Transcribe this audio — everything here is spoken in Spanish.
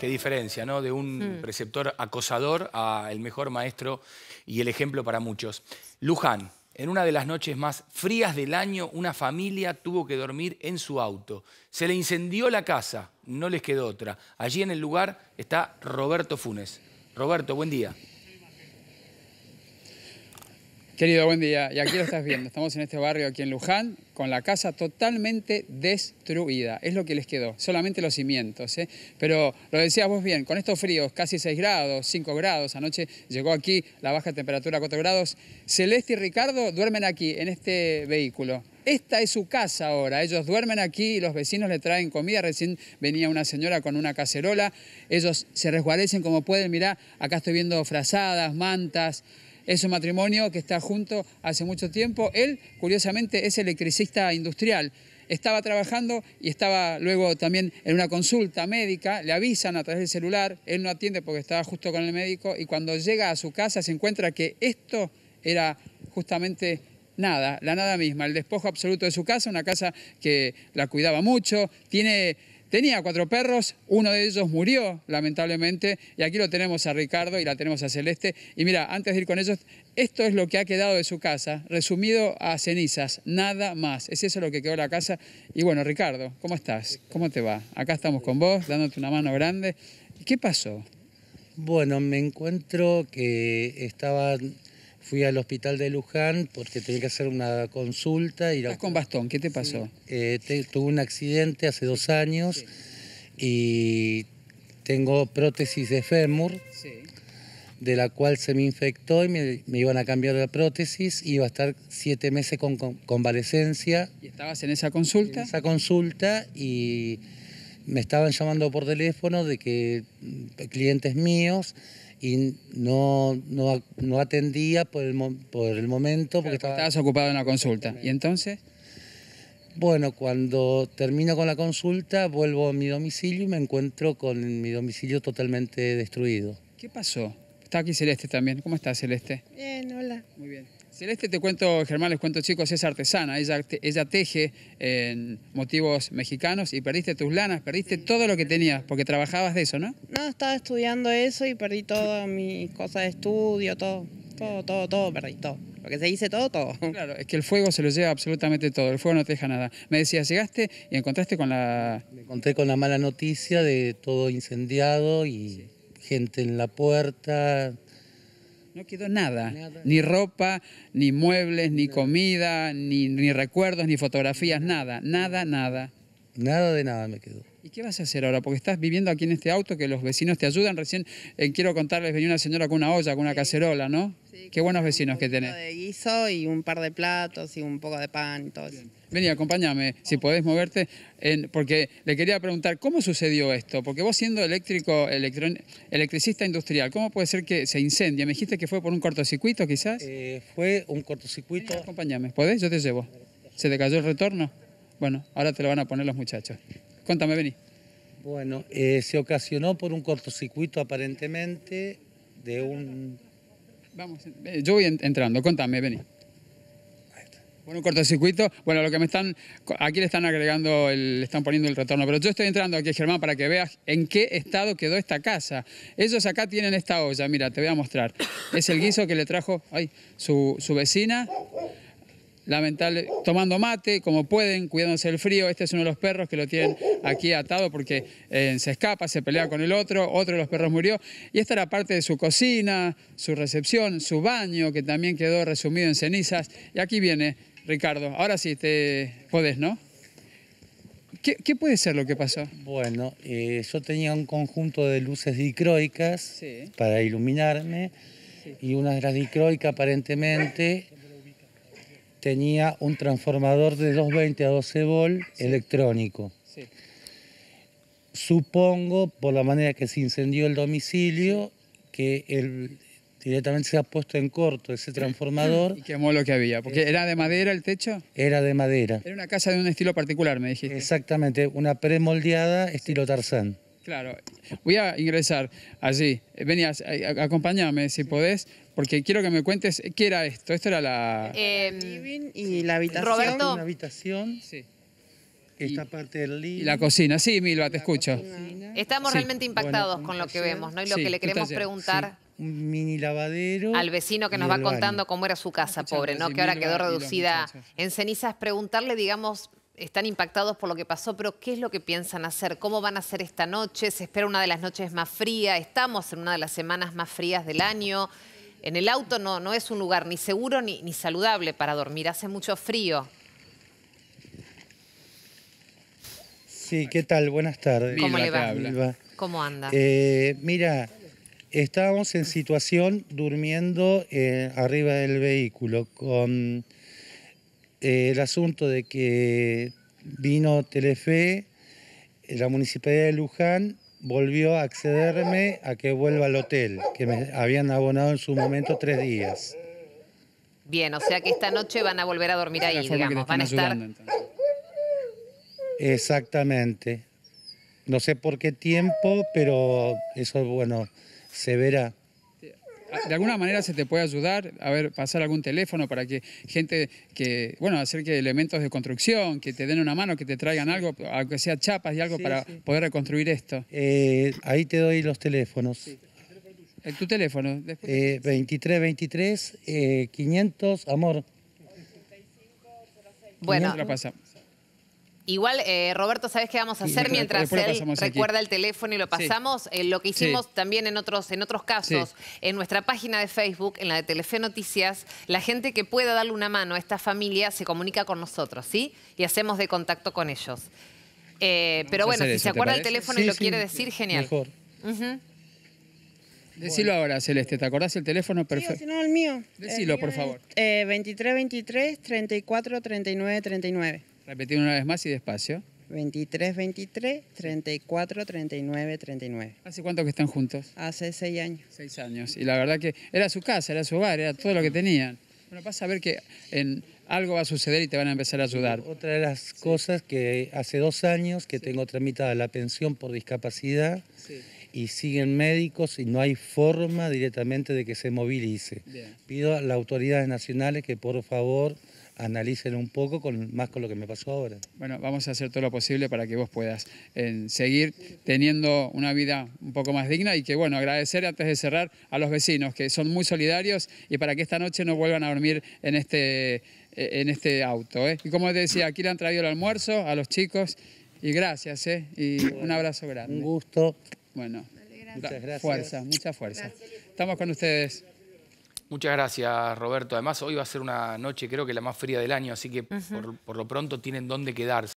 Qué diferencia, ¿no? De un hmm. preceptor acosador a el mejor maestro y el ejemplo para muchos. Luján, en una de las noches más frías del año, una familia tuvo que dormir en su auto. Se le incendió la casa, no les quedó otra. Allí en el lugar está Roberto Funes. Roberto, buen día. Querido, buen día. Y aquí lo estás viendo. Estamos en este barrio aquí en Luján, con la casa totalmente destruida. Es lo que les quedó, solamente los cimientos. ¿eh? Pero lo decías vos bien, con estos fríos, casi 6 grados, 5 grados, anoche llegó aquí la baja temperatura a 4 grados. Celeste y Ricardo duermen aquí, en este vehículo. Esta es su casa ahora, ellos duermen aquí y los vecinos le traen comida. Recién venía una señora con una cacerola, ellos se resguarecen como pueden. Mirá, acá estoy viendo frazadas, mantas. Es un matrimonio que está junto hace mucho tiempo. Él, curiosamente, es electricista industrial. Estaba trabajando y estaba luego también en una consulta médica, le avisan a través del celular, él no atiende porque estaba justo con el médico y cuando llega a su casa se encuentra que esto era justamente nada, la nada misma, el despojo absoluto de su casa, una casa que la cuidaba mucho, tiene Tenía cuatro perros, uno de ellos murió, lamentablemente, y aquí lo tenemos a Ricardo y la tenemos a Celeste. Y mira, antes de ir con ellos, esto es lo que ha quedado de su casa, resumido a cenizas, nada más. Es eso lo que quedó la casa. Y bueno, Ricardo, ¿cómo estás? ¿Cómo te va? Acá estamos con vos, dándote una mano grande. ¿Qué pasó? Bueno, me encuentro que estaba fui al hospital de Luján porque tenía que hacer una consulta. Y con bastón, ¿qué te pasó? Eh, tuve un accidente hace dos años y tengo prótesis de fémur, de la cual se me infectó y me, iban a cambiar la prótesis. Iba a estar siete meses con, convalecencia. ¿Y estabas en esa consulta? En esa consulta y me estaban llamando por teléfono de que mm, clientes míos y no, no, atendía por el, por el momento. porque estaba... Estabas ocupado en la consulta. ¿Y entonces? Bueno, cuando termino con la consulta, vuelvo a mi domicilio y me encuentro con mi domicilio totalmente destruido. ¿Qué pasó? Está aquí Celeste también. ¿Cómo estás, Celeste? Bien, hola. Muy bien. Celeste, te cuento, Germán, les cuento chicos, es artesana, ella, ella teje en motivos mexicanos y perdiste tus lanas, perdiste todo lo que tenías, porque trabajabas de eso, ¿no? No, estaba estudiando eso y perdí todas mis cosas de estudio, todo, todo, todo, todo, perdí todo. Lo que se dice todo, todo. Claro, es que el fuego se lo lleva absolutamente todo, el fuego no te deja nada. Me decías, llegaste y encontraste con la... Me encontré con la mala noticia de todo incendiado y gente en la puerta, no quedó nada, ni ropa, ni muebles, ni comida, ni, ni recuerdos, ni fotografías, nada, nada, nada. Nada de nada me quedó. ¿Y qué vas a hacer ahora? Porque estás viviendo aquí en este auto que los vecinos te ayudan. Recién eh, quiero contarles, venía una señora con una olla, con una cacerola, ¿no? Sí, qué buenos vecinos que tenés. de guiso y un par de platos y un poco de pan y todo Vení, acompáñame, si podés moverte, en, porque le quería preguntar, ¿cómo sucedió esto? Porque vos siendo eléctrico, electricista industrial, ¿cómo puede ser que se incendie? Me dijiste que fue por un cortocircuito, quizás. Eh, fue un cortocircuito. acompáñame, ¿podés? Yo te llevo. ¿Se te cayó el retorno? Bueno, ahora te lo van a poner los muchachos. Cuéntame, vení. Bueno, eh, se ocasionó por un cortocircuito aparentemente de un... Vamos, eh, yo voy entrando, contame, vení. Bueno, un cortocircuito, bueno, lo que me están, aquí le están agregando, le están poniendo el retorno, pero yo estoy entrando aquí, Germán, para que veas en qué estado quedó esta casa. Ellos acá tienen esta olla, mira, te voy a mostrar. Es el guiso que le trajo su, su vecina lamentable, tomando mate como pueden, cuidándose del frío. Este es uno de los perros que lo tienen aquí atado porque eh, se escapa, se pelea con el otro, otro de los perros murió. Y esta era parte de su cocina, su recepción, su baño, que también quedó resumido en cenizas. Y aquí viene Ricardo. Ahora sí, te podés, ¿no? ¿Qué, puede ser lo que pasó? Bueno, eh, yo tenía un conjunto de luces dicroicas para iluminarme y una de las dicroicas aparentemente tenía un transformador de 220 a 12 volt electrónico. Supongo, por la manera que se incendió el domicilio, que directamente se ha puesto en corto ese transformador. Y quemó lo que había, porque era de madera el techo. Era de madera. Era una casa de un estilo particular, me dijiste. Exactamente, una premoldeada estilo Tarzán. Claro, voy a ingresar allí. Eh, Venías, eh, acompáñame si podés, porque quiero que me cuentes qué era esto. Esto era la... Em, y la habitación. Roberto. habitación. Sí. Esta parte del living. Y la cocina. Sí, Milva, te escucho. Estamos realmente impactados con lo que vemos, ¿no? Y lo que le queremos preguntar... Al vecino que nos va contando cómo era su casa, pobre, ¿no? Que ahora quedó reducida en cenizas. Preguntarle, digamos, están impactados por lo que pasó, pero ¿qué es lo que piensan hacer? ¿Cómo van a hacer esta noche? ¿Se espera una de las noches más frías? Estamos en una de las semanas más frías del año. En el auto no, no es un lugar ni seguro ni, ni saludable para dormir. Hace mucho frío. Sí, ¿qué tal? Buenas tardes. ¿Cómo le va? ¿Cómo anda? Eh, mira, estábamos en situación durmiendo eh, arriba del vehículo con eh, el asunto de que vino Telefe, eh, la municipalidad de Luján volvió a accederme a que vuelva al hotel, que me habían abonado en su momento tres días. Bien, o sea que esta noche van a volver a dormir ahí, digamos, van a estar... Exactamente. No sé por qué tiempo, pero eso, bueno, se verá de alguna manera se te puede ayudar, a ver, pasar algún teléfono para que gente que, bueno, hacer que elementos de construcción, que te den una mano, que te traigan algo, aunque sea chapas y algo para poder reconstruir esto. Eh, ahí te doy los teléfonos. Eh, tu teléfono. 23 23 500, amor. Bueno, Igual, eh, Roberto, ¿sabes qué vamos a hacer mientras él recuerda el teléfono y lo pasamos? Eh, lo que hicimos también en otros, en otros casos, en nuestra página de Facebook, en la de Telefe Noticias, la gente que pueda darle una mano a esta familia se comunica con nosotros, ¿sí? Y hacemos de contacto con ellos. Eh, pero bueno, si se acuerda el teléfono y lo quiere decir, genial. Mejor. Decilo ahora, Celeste, ¿te acordás el teléfono? Perfecto. no, el mío. Decilo, por favor. Eh, 23 23 34 39 39. Repetir una vez más y despacio. 23, 23, 34, 39, 39. ¿Hace cuánto que están juntos? Hace seis años. Seis años. Y la verdad que era su casa, era su hogar, era todo lo que tenían. Bueno, pasa a ver que en algo va a suceder y te van a empezar a ayudar. Otra de las cosas que hace dos años que tengo tramitada la pensión por discapacidad y siguen médicos y no hay forma directamente de que se movilice. Pido a las autoridades nacionales que por favor Analícen un poco con, más con lo que me pasó ahora. Bueno, vamos a hacer todo lo posible para que vos puedas seguir teniendo una vida un poco más digna y que, bueno, agradecer antes de cerrar a los vecinos que son muy solidarios y para que esta noche no vuelvan a dormir en este, en este auto. ¿eh? Y como decía, aquí le han traído el almuerzo a los chicos y gracias, ¿eh? y un abrazo grande. Un gusto. Bueno, muchas gracias. Fuerza, mucha fuerza. Estamos con ustedes. Muchas gracias, Roberto. Además, hoy va a ser una noche, creo que la más fría del año, así que por, por lo pronto tienen dónde quedarse.